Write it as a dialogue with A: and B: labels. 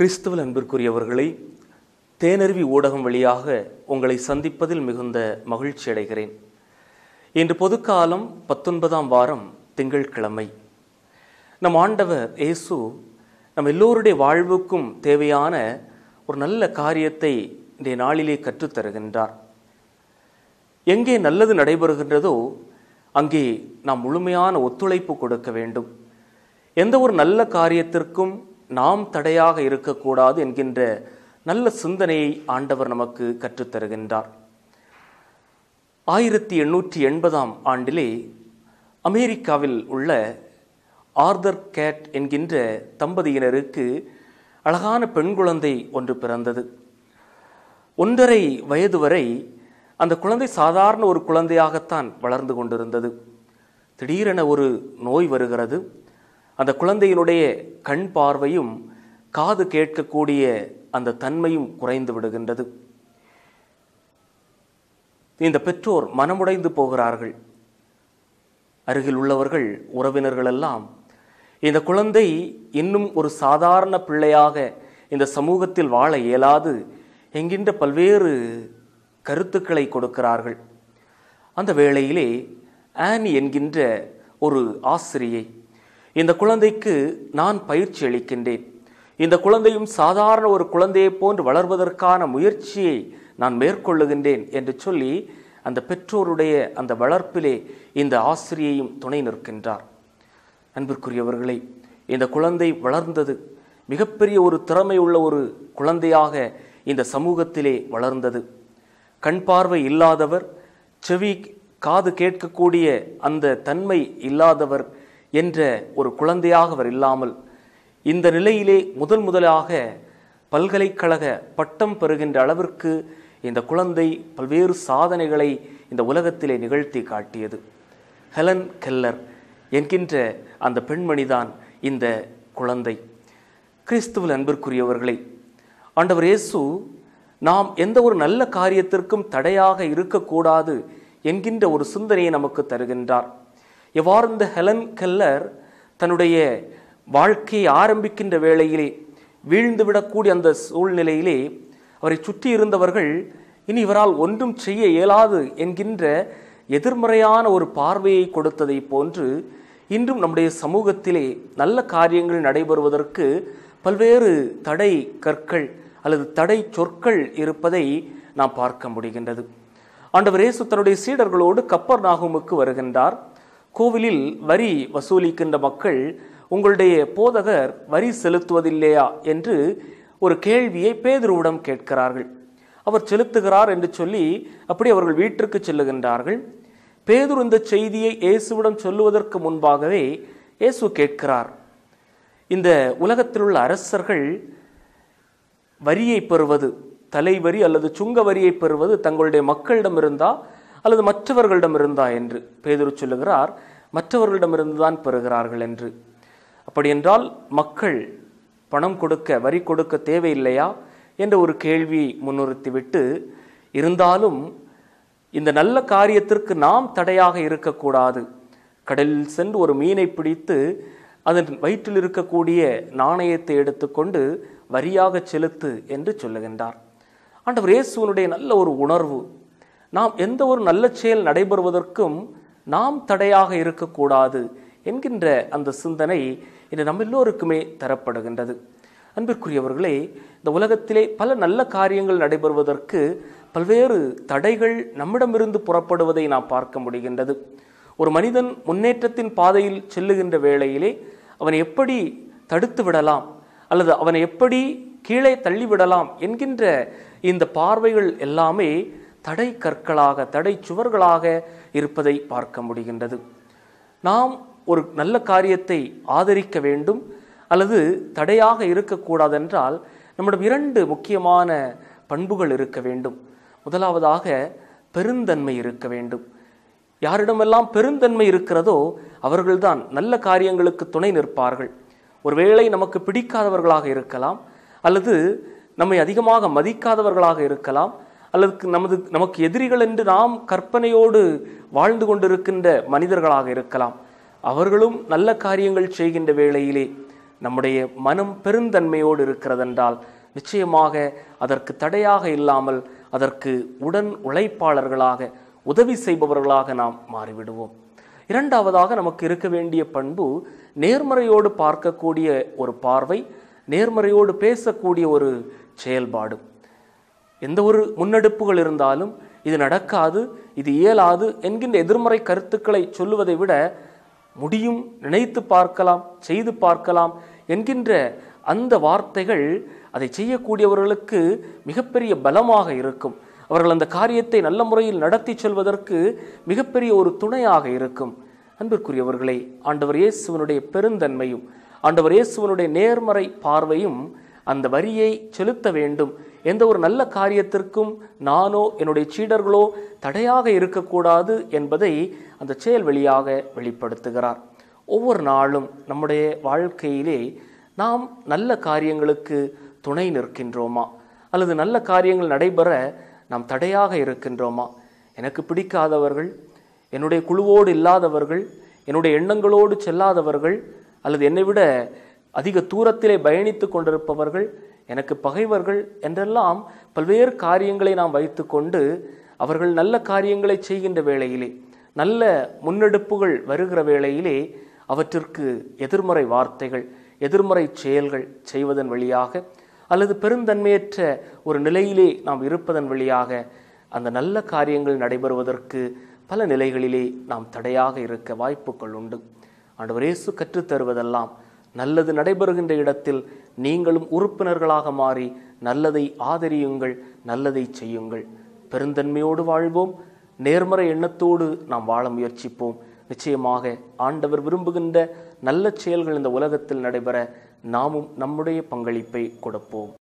A: கிறிஸ்துவல் அன்பிற்குரியவர்களை தேனருவி ஊடகம் வழியாக உங்களை சந்திப்பதில் மிகுந்த மகிழ்ச்சி அடைகிறேன் இன்று பொதுக்காலம் பத்தொன்பதாம் வாரம் திங்கள் கிழமை நம் ஆண்டவர் இயேசு நம் எல்லோருடைய வாழ்வுக்கும் தேவையான ஒரு நல்ல காரியத்தை இன்றைய நாளிலே கற்றுத்தருகின்றார் எங்கே நல்லது நடைபெறுகின்றதோ அங்கே நாம் முழுமையான ஒத்துழைப்பு கொடுக்க வேண்டும் எந்த ஒரு நல்ல காரியத்திற்கும் நாம் தடையாக இருக்கக்கூடாது என்கின்ற நல்ல சிந்தனையை ஆண்டவர் நமக்கு கற்றுத்தருகின்றார் ஆயிரத்தி எண்ணூற்றி எண்பதாம் ஆண்டிலே அமெரிக்காவில் உள்ள ஆர்தர் கேட் என்கின்ற தம்பதியினருக்கு அழகான பெண் குழந்தை ஒன்று பிறந்தது ஒன்றரை வயது வரை அந்த குழந்தை சாதாரண ஒரு குழந்தையாகத்தான் வளர்ந்து கொண்டிருந்தது திடீரென ஒரு நோய் வருகிறது அந்த குழந்தையினுடைய கண் பார்வையும் காது கேட்கக்கூடிய அந்த தன்மையும் குறைந்து விடுகின்றது இந்த பெற்றோர் மனமுடைந்து போகிறார்கள் அருகில் உள்ளவர்கள் உறவினர்கள் எல்லாம் இந்த குழந்தை இன்னும் ஒரு சாதாரண பிள்ளையாக இந்த சமூகத்தில் வாழ இயலாது என்கின்ற பல்வேறு கருத்துக்களை கொடுக்கிறார்கள் அந்த வேளையிலே ஆனி என்கின்ற ஒரு ஆசிரியை இந்த குழந்தைக்கு நான் பயிற்சி அளிக்கின்றேன் இந்த குழந்தையும் சாதாரண ஒரு குழந்தையை போன்று வளர்வதற்கான முயற்சியை நான் மேற்கொள்ளுகின்றேன் என்று சொல்லி அந்த பெற்றோருடைய அந்த வளர்ப்பிலே இந்த ஆசிரியையும் துணை நிற்கின்றார் அன்பிற்குரியவர்களை இந்த குழந்தை வளர்ந்தது மிகப்பெரிய ஒரு திறமை உள்ள ஒரு குழந்தையாக இந்த சமூகத்திலே வளர்ந்தது கண் பார்வை இல்லாதவர் செவி காது கேட்கக்கூடிய அந்த தன்மை இல்லாதவர் என்ற ஒரு குழந்தையாக அவர் இல்லாமல் இந்த நிலையிலே முதல் முதலாக பல்கலைக்கழக பட்டம் பெறுகின்ற அளவிற்கு இந்த குழந்தை பல்வேறு சாதனைகளை இந்த உலகத்திலே நிகழ்த்தி காட்டியது ஹெலன் கெல்லர் என்கின்ற அந்த பெண்மணிதான் இந்த குழந்தை கிறிஸ்துவில் அன்பிற்குரியவர்களை ஆண்டவர் இயேசு நாம் எந்த ஒரு நல்ல காரியத்திற்கும் தடையாக இருக்கக்கூடாது என்கின்ற ஒரு சிந்தனையை நமக்கு தருகின்றார் எவ்வாறு இந்த ஹெலன் கெல்லர் தன்னுடைய வாழ்க்கையை ஆரம்பிக்கின்ற வேளையிலே வீழ்ந்துவிடக்கூடிய அந்த சூழ்நிலையிலே அவரை சுற்றி இருந்தவர்கள் இனி இவரால் ஒன்றும் செய்ய இயலாது என்கின்ற எதிர்மறையான ஒரு பார்வையை கொடுத்ததை போன்று இன்றும் நம்முடைய சமூகத்திலே நல்ல காரியங்கள் நடைபெறுவதற்கு பல்வேறு தடை கற்கள் அல்லது தடை சொற்கள் இருப்பதை நாம் பார்க்க முடிகின்றது ஆண்டவர் இயேசு தன்னுடைய சீடர்களோடு கப்பர் நாகுமுக்கு வருகின்றார் கோவிலில் வரி வசூலிக்கின்ற மக்கள் உங்களுடைய போதகர் வரி செலுத்துவதில்லையா என்று ஒரு கேள்வியை பேதுருவிடம் கேட்கிறார்கள் அவர் செலுத்துகிறார் என்று சொல்லி அப்படி அவர்கள் வீட்டிற்கு செல்லுகின்றார்கள் பேதுரு இந்த செய்தியை இயேசுவிடம் சொல்லுவதற்கு முன்பாகவே இயேசு கேட்கிறார் இந்த உலகத்தில் உள்ள அரசர்கள் வரியை பெறுவது தலைவரி அல்லது சுங்க வரியை பெறுவது தங்களுடைய மக்களிடம் இருந்தால் அல்லது மற்றவர்களிடம் இருந்தா என்று பேதுரு சொல்லுகிறார் மற்றவர்களிடமிருந்துதான் பெறுகிறார்கள் என்று அப்படியென்றால் மக்கள் பணம் கொடுக்க வரி கொடுக்க தேவையில்லையா என்ற ஒரு கேள்வியை முன்னிறுத்திவிட்டு இருந்தாலும் இந்த நல்ல காரியத்திற்கு நாம் தடையாக இருக்கக்கூடாது கடலில் சென்று ஒரு மீனை பிடித்து அதன் வயிற்றில் இருக்கக்கூடிய நாணயத்தை எடுத்துக்கொண்டு வரியாக செலுத்து என்று சொல்லுகின்றார் ஆண்டவர் இயேசுவனுடைய நல்ல ஒரு உணர்வு நாம் எந்த ஒரு நல்ல செயல் நடைபெறுவதற்கும் நாம் தடையாக இருக்கக்கூடாது என்கின்ற அந்த சிந்தனை இன்று நம்ம எல்லோருக்குமே தரப்படுகின்றது அன்பிற்குரியவர்களே இந்த உலகத்திலே பல நல்ல காரியங்கள் நடைபெறுவதற்கு பல்வேறு தடைகள் நம்மிடமிருந்து புறப்படுவதை நாம் பார்க்க முடிகின்றது ஒரு மனிதன் முன்னேற்றத்தின் பாதையில் செல்லுகின்ற வேளையிலே அவனை எப்படி தடுத்து விடலாம் அல்லது அவனை எப்படி கீழே தள்ளிவிடலாம் என்கின்ற இந்த பார்வைகள் எல்லாமே தடை கற்களாக தடை சுவர்களாக இருப்பதை பார்க்க முடிகின்றது நாம் ஒரு நல்ல காரியத்தை ஆதரிக்க வேண்டும் அல்லது தடையாக இருக்கக்கூடாதென்றால் நம்மிடம் இரண்டு முக்கியமான பண்புகள் இருக்க வேண்டும் முதலாவதாக பெருந்தன்மை இருக்க வேண்டும் யாரிடமெல்லாம் பெருந்தன்மை இருக்கிறதோ அவர்கள்தான் நல்ல காரியங்களுக்கு துணை நிற்பார்கள் ஒருவேளை நமக்கு பிடிக்காதவர்களாக இருக்கலாம் அல்லது நம்மை அதிகமாக மதிக்காதவர்களாக இருக்கலாம் அல்லது நமது நமக்கு எதிரிகள் என்று நாம் கற்பனையோடு வாழ்ந்து கொண்டிருக்கின்ற மனிதர்களாக இருக்கலாம் அவர்களும் நல்ல காரியங்கள் செய்கின்ற வேளையிலே நம்முடைய மனம் பெருந்தன்மையோடு இருக்கிறதென்றால் நிச்சயமாக அதற்கு தடையாக இல்லாமல் அதற்கு உடன் உழைப்பாளர்களாக உதவி செய்பவர்களாக நாம் மாறிவிடுவோம் இரண்டாவதாக நமக்கு இருக்க வேண்டிய பண்பு நேர்மறையோடு பார்க்கக்கூடிய ஒரு பார்வை நேர்மறையோடு பேசக்கூடிய ஒரு செயல்பாடு எந்த ஒரு முன்னெடுப்புகள் இருந்தாலும் இது நடக்காது இது இயலாது என்கின்ற எதிர்மறை கருத்துக்களை சொல்லுவதை விட முடியும் நினைத்து பார்க்கலாம் செய்து பார்க்கலாம் என்கின்ற அந்த வார்த்தைகள் அதை செய்யக்கூடியவர்களுக்கு மிகப்பெரிய பலமாக இருக்கும் அவர்கள் அந்த காரியத்தை நல்ல முறையில் நடத்தி செல்வதற்கு மிகப்பெரிய ஒரு துணையாக இருக்கும் அன்பிற்குரியவர்களை ஆண்டவர் இயேசுவனுடைய பெருந்தன்மையும் ஆண்டவர் இயேசுவனுடைய நேர்மறை பார்வையும் அந்த வரியை செலுத்த வேண்டும் எந்த ஒரு நல்ல காரியத்திற்கும் நானோ என்னுடைய சீடர்களோ தடையாக இருக்கக்கூடாது என்பதை அந்த செயல் வழியாக வெளிப்படுத்துகிறார் ஒவ்வொரு நாளும் நம்முடைய வாழ்க்கையிலே நாம் நல்ல காரியங்களுக்கு துணை நிற்கின்றோமா அல்லது நல்ல காரியங்கள் நடைபெற நாம் தடையாக இருக்கின்றோமா எனக்கு பிடிக்காதவர்கள் என்னுடைய குழுவோடு இல்லாதவர்கள் என்னுடைய எண்ணங்களோடு செல்லாதவர்கள் அல்லது என்னை விட அதிக தூரத்திலே பயணித்து கொண்டிருப்பவர்கள் எனக்கு பகைவர்கள் என்றெல்லாம் பல்வேறு காரியங்களை நாம் வைத்து கொண்டு அவர்கள் நல்ல காரியங்களை செய்கின்ற வேளையிலே நல்ல முன்னெடுப்புகள் வருகிற வேளையிலே அவற்றிற்கு எதிர்மறை வார்த்தைகள் எதிர்மறை செயல்கள் செய்வதன் வழியாக அல்லது பெருந்தன்மையற்ற ஒரு நிலையிலே நாம் இருப்பதன் வழியாக அந்த நல்ல காரியங்கள் நடைபெறுவதற்கு பல நிலைகளிலே நாம் தடையாக இருக்க வாய்ப்புகள் உண்டு ஆண்டவர் இயேசு கற்றுத்தருவதெல்லாம் நல்லது நடைபெறுகின்ற இடத்தில் நீங்களும் உறுப்பினர்களாக மாறி நல்லதை ஆதரியுங்கள் நல்லதை செய்யுங்கள் பெருந்தன்மையோடு வாழ்வோம் நேர்மறை எண்ணத்தோடு நாம் வாழ முயற்சிப்போம் நிச்சயமாக ஆண்டவர் விரும்புகின்ற நல்ல செயல்கள் இந்த உலகத்தில் நடைபெற நாமும் நம்முடைய பங்களிப்பை கொடுப்போம்